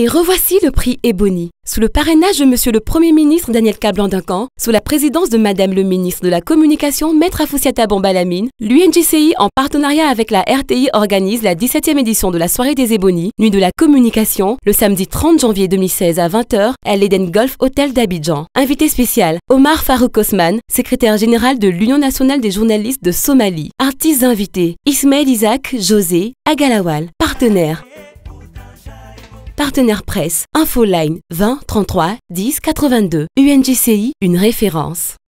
Et revoici le prix Ebony. Sous le parrainage de Monsieur le Premier ministre Daniel Cablan-Duncan, sous la présidence de Madame le ministre de la Communication Maître Afoussiata Bombalamine, l'UNGCI en partenariat avec la RTI organise la 17e édition de la soirée des Ebony, nuit de la communication, le samedi 30 janvier 2016 à 20h à l'Eden Golf Hotel d'Abidjan. Invité spécial, Omar Farouk Osman, secrétaire général de l'Union nationale des journalistes de Somalie. Artistes invités, Ismaël Isaac, José, Agalawal. Partenaires, Partenaire presse, Infoline 20 33 10 82. UNGCI, une référence.